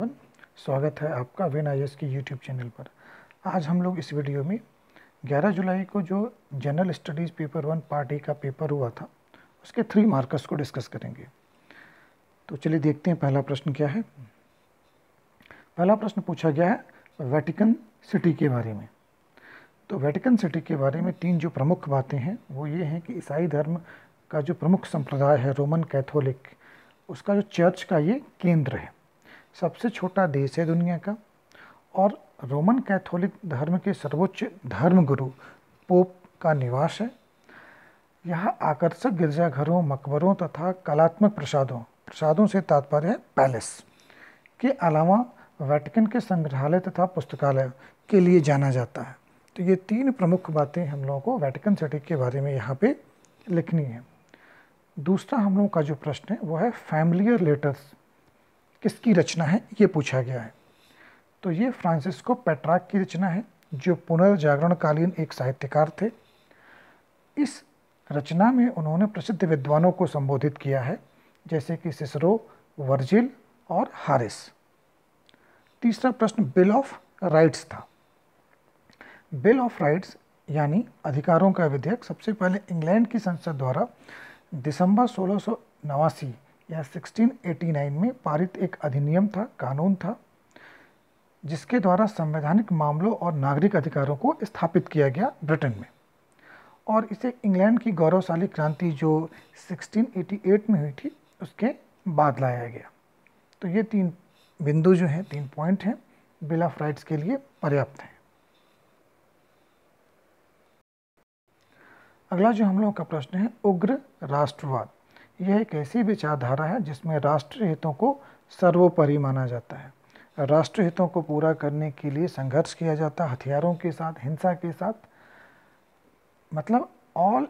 स्वागत है आपका वेन आई के यूट्यूब चैनल पर आज हम लोग इस वीडियो में 11 जुलाई को जो general studies paper one part A का पेपर हुआ था उसके थ्री मार्कर्स को डिस्कस करेंगे तो चलिए देखते हैं पहला प्रश्न क्या है पहला प्रश्न पूछा गया है वेटिकन सिटी के बारे में तो वेटिकन सिटी के बारे में तीन जो प्रमुख बातें हैं वो ये हैं कि ईसाई धर्म का जो प्रमुख संप्रदाय है रोमन कैथोलिक उसका जो चर्च का ये केंद्र है सबसे छोटा देश है दुनिया का और रोमन कैथोलिक धर्म के सर्वोच्च धर्मगुरु पोप का निवास है यहाँ आकर्षक गिरजाघरों मकबरों तथा कलात्मक प्रसादों प्रसादों से तात्पर्य है पैलेस के अलावा वेटिकन के संग्रहालय तथा पुस्तकालय के लिए जाना जाता है तो ये तीन प्रमुख बातें हम लोगों को वेटिकन सिटी के बारे में यहाँ पे लिखनी है दूसरा हम लोगों का जो प्रश्न है वो है फैमिलियर लेटर्स किसकी रचना है ये पूछा गया है तो ये फ्रांसिस्को पेट्राक की रचना है जो पुनर्जागरणकालीन एक साहित्यकार थे इस रचना में उन्होंने प्रसिद्ध विद्वानों को संबोधित किया है जैसे कि सिसरो वर्जिल और हारिस तीसरा प्रश्न बिल ऑफ राइट्स था बिल ऑफ राइट्स यानी अधिकारों का विधेयक सबसे पहले इंग्लैंड की संसद द्वारा दिसंबर सोलह यह 1689 में पारित एक अधिनियम था कानून था जिसके द्वारा संवैधानिक मामलों और नागरिक अधिकारों को स्थापित किया गया ब्रिटेन में और इसे इंग्लैंड की गौरवशाली क्रांति जो 1688 में हुई थी उसके बाद लाया गया तो ये तीन बिंदु जो हैं तीन पॉइंट हैं बिल ऑफ राइट्स के लिए पर्याप्त हैं अगला जो हम लोगों का प्रश्न है उग्र राष्ट्रवाद यह एक ऐसी विचारधारा है जिसमें राष्ट्र हितों को सर्वोपरि माना जाता है राष्ट्र हितों को पूरा करने के लिए संघर्ष किया जाता है हथियारों के साथ हिंसा के साथ मतलब all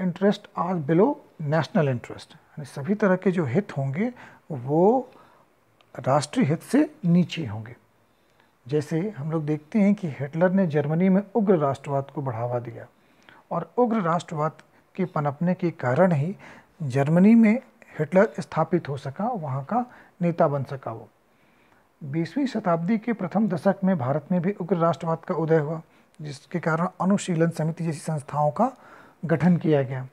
interest are below national interest यानी सभी तरह के जो हित होंगे वो राष्ट्रीय हित से नीचे होंगे जैसे हम लोग देखते हैं कि हिटलर ने जर्मनी में उग्र राष्ट्रवाद को बढ़ावा दिया और उग्र राष्ट्रवाद के पनपने के कारण ही जर्मनी में हिटलर स्थापित हो सका वहाँ का नेता बन सका वो बीसवीं शताब्दी के प्रथम दशक में भारत में भी उग्र राष्ट्रवाद का उदय हुआ जिसके कारण अनुशीलन समिति जैसी संस्थाओं का गठन किया गया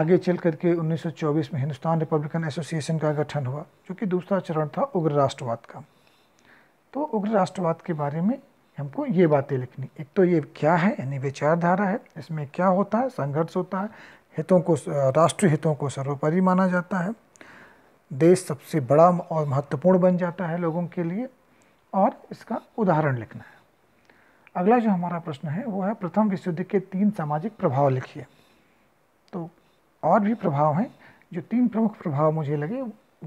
आगे चल करके 1924 में हिंदुस्तान रिपब्लिकन एसोसिएशन का गठन हुआ जो कि दूसरा चरण था उग्र राष्ट्रवाद का तो उग्र राष्ट्रवाद के बारे में हमको ये बातें लिखनी एक तो ये क्या है यानी विचारधारा है इसमें क्या होता है संघर्ष होता है हितों को राष्ट्रीय हितों को सर्वोपरि माना जाता है देश सबसे बड़ा और महत्वपूर्ण बन जाता है लोगों के लिए और इसका उदाहरण लिखना है अगला जो हमारा प्रश्न है वो है प्रथम विश्व युद्ध के तीन सामाजिक प्रभाव लिखिए तो और भी प्रभाव हैं जो तीन प्रमुख प्रभाव मुझे लगे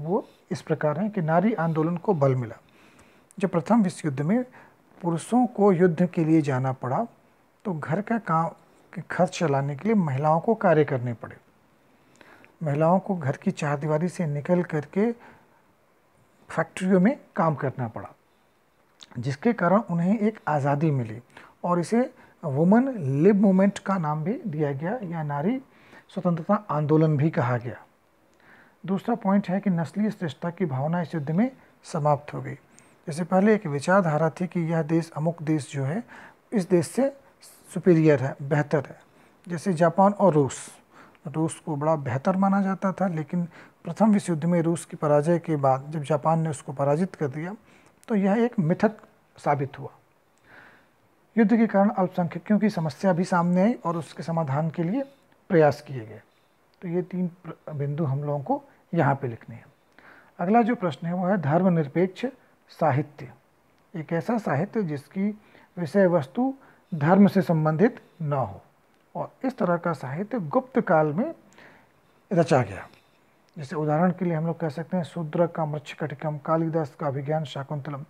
वो इस प्रकार हैं कि नारी आंदोलन को बल मिला जब प्रथम विश्व युद्ध में पुरुषों को युद्ध के लिए जाना पड़ा तो घर का काम के खर्च चलाने के लिए महिलाओं को कार्य करने पड़े महिलाओं को घर की चार दीवारी से निकल करके फैक्ट्रियों में काम करना पड़ा जिसके कारण उन्हें एक आज़ादी मिली और इसे वुमन लिब मूवमेंट का नाम भी दिया गया या नारी स्वतंत्रता आंदोलन भी कहा गया दूसरा पॉइंट है कि नस्लीय श्रेष्ठता की भावना इस युद्ध में समाप्त हो गई इससे पहले एक विचारधारा थी कि यह देश अमुक देश जो है इस देश से सुपीरियर है बेहतर है जैसे जापान और रूस रूस को बड़ा बेहतर माना जाता था लेकिन प्रथम विश्व युद्ध में रूस की पराजय के बाद जब जापान ने उसको पराजित कर दिया तो यह एक मिथक साबित हुआ युद्ध के कारण अल्पसंख्यकों की समस्या भी सामने आई और उसके समाधान के लिए प्रयास किए गए तो ये तीन बिंदु हम लोगों को यहाँ पे लिखने हैं अगला जो प्रश्न है वो है धर्मनिरपेक्ष साहित्य एक ऐसा साहित्य जिसकी विषय वस्तु धर्म से संबंधित न हो और इस तरह का साहित्य गुप्त काल में रचा गया जैसे उदाहरण के लिए हम लोग कह सकते हैं शूद्र का मृक्षकटिकम कालिदास का अभिज्ञान शाकुंतलम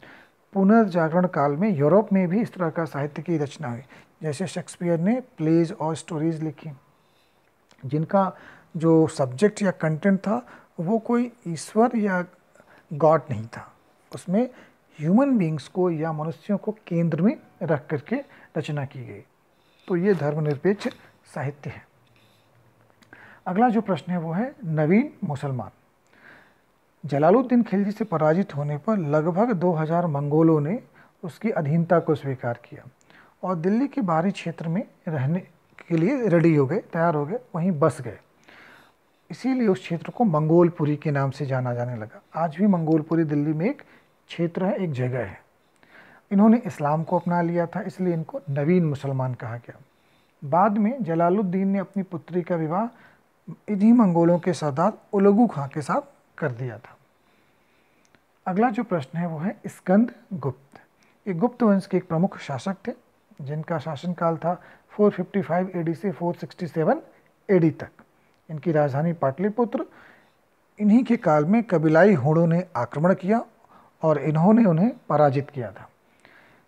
पुनर्जागरण काल में यूरोप में भी इस तरह का साहित्य की रचना हुई जैसे शेक्सपियर ने प्लेज और स्टोरीज लिखी जिनका जो सब्जेक्ट या कंटेंट था वो कोई ईश्वर या गॉड नहीं था उसमें ह्यूमन बींग्स को या मनुष्यों को केंद्र में रख करके रचना की गई तो ये धर्मनिरपेक्ष साहित्य है अगला जो प्रश्न है वो है नवीन मुसलमान जलालुद्दीन खिलजी से पराजित होने पर लगभग 2000 मंगोलों ने उसकी अधीनता को स्वीकार किया और दिल्ली के बाहरी क्षेत्र में रहने के लिए रेडी हो गए तैयार हो गए वहीं बस गए इसीलिए उस क्षेत्र को मंगोलपुरी के नाम से जाना जाने लगा आज भी मंगोलपुरी दिल्ली में एक क्षेत्र है एक जगह है इन्होंने इस्लाम को अपना लिया था इसलिए इनको नवीन मुसलमान कहा गया बाद में जलालुद्दीन ने अपनी पुत्री का विवाह इन्हीं मंगोलों के सरदार उलगू खां के साथ कर दिया था अगला जो प्रश्न है वो है स्कंद गुप्त ये गुप्त वंश के एक प्रमुख शासक थे जिनका शासनकाल था 455 एडी से 467 एडी तक इनकी राजधानी पाटलिपुत्र इन्हीं के काल में कबीलाई होड़ों ने आक्रमण किया और इन्होंने उन्हें पराजित किया था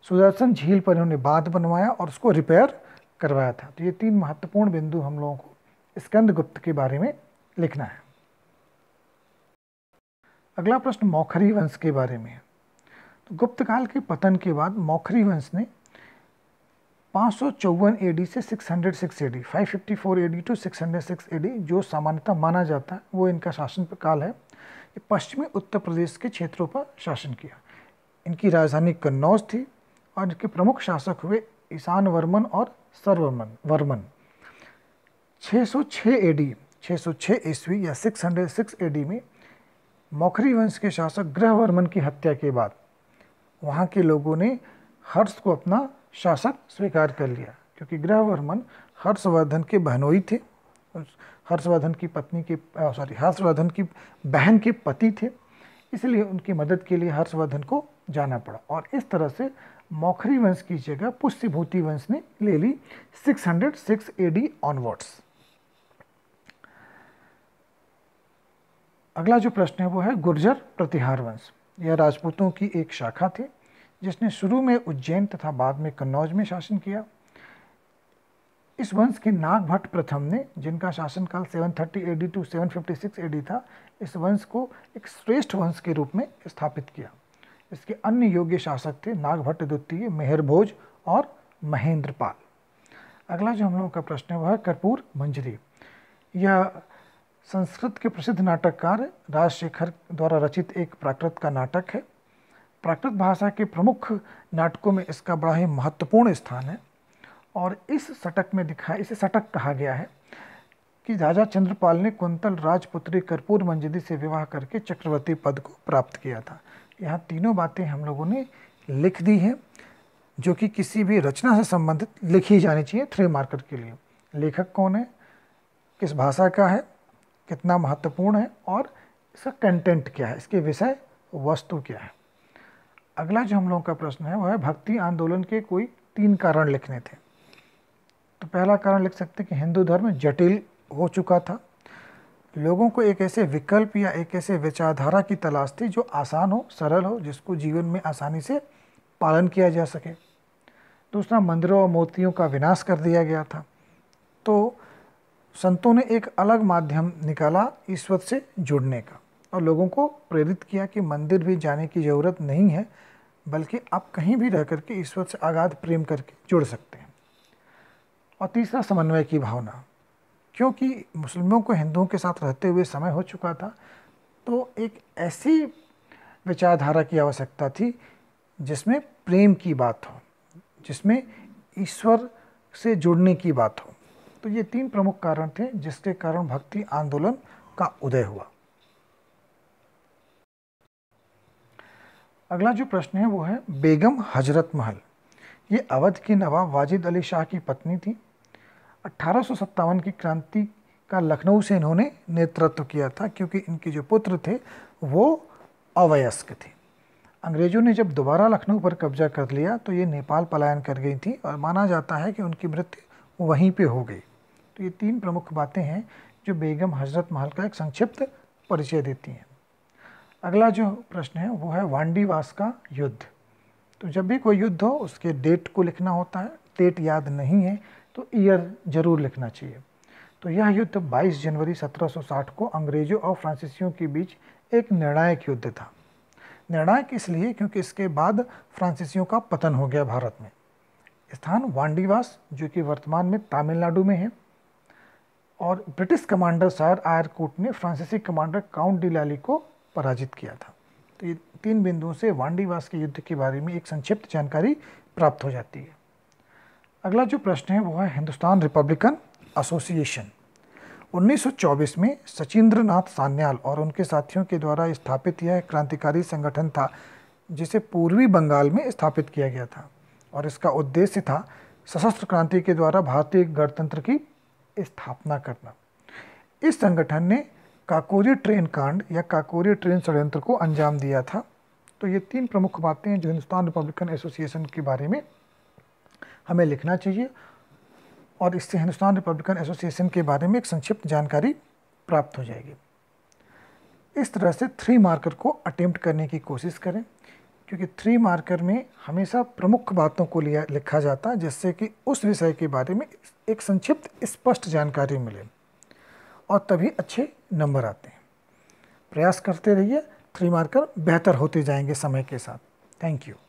सुदर्शन झील पर इन्होंने बांध बनवाया और उसको रिपेयर करवाया था तो ये तीन महत्वपूर्ण बिंदु हम लोगों को स्कंद गुप्त के बारे में लिखना है अगला प्रश्न मौखरी वंश के बारे में है तो गुप्त काल के पतन के बाद मौखरी वंश ने पाँच सौ चौवन एडी से 606 एडी 554 एडी टू 606 एडी जो सामान्यतः माना जाता है वो इनका शासन काल है पश्चिमी उत्तर प्रदेश के क्षेत्रों पर शासन किया इनकी राजधानी कन्नौज थी और इनके प्रमुख शासक हुए ईशान वर्मन और सर्वर्मन वर्मन 606 एडी 606 ईस्वी या 606 एडी में मौखरी वंश के शासक वर्मन की हत्या के बाद वहाँ के लोगों ने हर्ष को अपना शासक स्वीकार कर लिया क्योंकि वर्मन हर्षवर्धन के बहनोई थे हर्षवर्धन की पत्नी के सॉरी हर्षवर्धन की बहन के पति थे इसलिए उनकी मदद के लिए हर्षवर्धन को जाना पड़ा और इस तरह से मौखरी वंश की जगह पुष्यभूति वंश ने ले ली 606 एडी ऑनवर्ड्स अगला जो प्रश्न है वो है गुर्जर प्रतिहार वंश यह राजपूतों की एक शाखा थी जिसने शुरू में उज्जैन तथा बाद में कन्नौज में शासन किया इस वंश के नागभट्ट प्रथम ने जिनका शासनकाल 730 एडी टू सिक्स एडी था इस वंश को एक श्रेष्ठ वंश के रूप में स्थापित किया इसके अन्य योग्य शासक थे नागभट्ट द्वितीय मेहरभोज और महेंद्र पाल अगला जो हम लोगों का प्रश्न है वह कर्पूर मंजरी यह संस्कृत के प्रसिद्ध नाटककार राजशेखर द्वारा रचित एक प्राकृत का नाटक है प्राकृत भाषा के प्रमुख नाटकों में इसका बड़ा ही महत्वपूर्ण स्थान है और इस सटक में दिखा इसे सटक कहा गया है कि राजा चंद्रपाल ने कुंतल राजपुत्री कर्पूर मंजिदी से विवाह करके चक्रवर्ती पद को प्राप्त किया था यहाँ तीनों बातें हम लोगों ने लिख दी हैं जो कि किसी भी रचना से संबंधित लिखी जानी चाहिए थ्री मार्कर के लिए लेखक कौन है किस भाषा का है कितना महत्वपूर्ण है और इसका कंटेंट क्या है इसके विषय वस्तु क्या है अगला जो हम लोगों का प्रश्न है वह है भक्ति आंदोलन के कोई तीन कारण लिखने थे तो पहला कारण लिख सकते हैं कि हिंदू धर्म जटिल हो चुका था लोगों को एक ऐसे विकल्प या एक ऐसे विचारधारा की तलाश थी जो आसान हो सरल हो जिसको जीवन में आसानी से पालन किया जा सके दूसरा मंदिरों और मूर्तियों का विनाश कर दिया गया था तो संतों ने एक अलग माध्यम निकाला ईश्वर से जुड़ने का और लोगों को प्रेरित किया कि मंदिर भी जाने की ज़रूरत नहीं है बल्कि आप कहीं भी रह करके ईश्वर से आगाध प्रेम करके जुड़ सकते हैं और तीसरा समन्वय की भावना क्योंकि मुस्लिमों को हिंदुओं के साथ रहते हुए समय हो चुका था तो एक ऐसी विचारधारा की आवश्यकता थी जिसमें प्रेम की बात हो जिसमें ईश्वर से जुड़ने की बात हो तो ये तीन प्रमुख कारण थे जिसके कारण भक्ति आंदोलन का उदय हुआ अगला जो प्रश्न है वो है बेगम हजरत महल ये अवध के नवाब वाजिद अली शाह की पत्नी थी अट्ठारह की क्रांति का लखनऊ से इन्होंने नेतृत्व किया था क्योंकि इनके जो पुत्र थे वो अवयस्क थे अंग्रेजों ने जब दोबारा लखनऊ पर कब्जा कर लिया तो ये नेपाल पलायन कर गई थी और माना जाता है कि उनकी मृत्यु वहीं पे हो गई तो ये तीन प्रमुख बातें हैं जो बेगम हजरत महल का एक संक्षिप्त परिचय देती हैं अगला जो प्रश्न है वो है वांडीवास का युद्ध तो जब भी कोई युद्ध हो उसके डेट को लिखना होता है डेट याद नहीं है तो ईयर जरूर लिखना चाहिए तो यह युद्ध 22 जनवरी 1760 को अंग्रेजों और फ्रांसीसियों के बीच एक निर्णायक युद्ध था निर्णायक इसलिए क्योंकि इसके बाद फ्रांसीसियों का पतन हो गया भारत में स्थान वांडीवास जो कि वर्तमान में तमिलनाडु में है और ब्रिटिश कमांडर सर आयरकूट ने फ्रांसीसी कमांडर काउंट डिलाली को पराजित किया था तो ये तीन बिंदुओं से वांडीवास के युद्ध के बारे में एक संक्षिप्त जानकारी प्राप्त हो जाती है अगला जो प्रश्न है वो है हिंदुस्तान रिपब्लिकन एसोसिएशन 1924 में सचिंद्र नाथ सान्याल और उनके साथियों के द्वारा स्थापित यह क्रांतिकारी संगठन था जिसे पूर्वी बंगाल में स्थापित किया गया था और इसका उद्देश्य था सशस्त्र क्रांति के द्वारा भारतीय गणतंत्र की स्थापना करना इस संगठन ने काकोरी ट्रेन कांड या काकोरी ट्रेन षड्यंत्र को अंजाम दिया था तो ये तीन प्रमुख बातें हैं जो हिंदुस्तान रिपब्लिकन एसोसिएशन के बारे में हमें लिखना चाहिए और इससे हिंदुस्तान रिपब्लिकन एसोसिएशन के बारे में एक संक्षिप्त जानकारी प्राप्त हो जाएगी इस तरह से थ्री मार्कर को अटेम्प्ट करने की कोशिश करें क्योंकि थ्री मार्कर में हमेशा प्रमुख बातों को लिया लिखा जाता है जिससे कि उस विषय के बारे में एक संक्षिप्त स्पष्ट जानकारी मिले और तभी अच्छे नंबर आते हैं प्रयास करते रहिए थ्री मार्कर बेहतर होते जाएंगे समय के साथ थैंक यू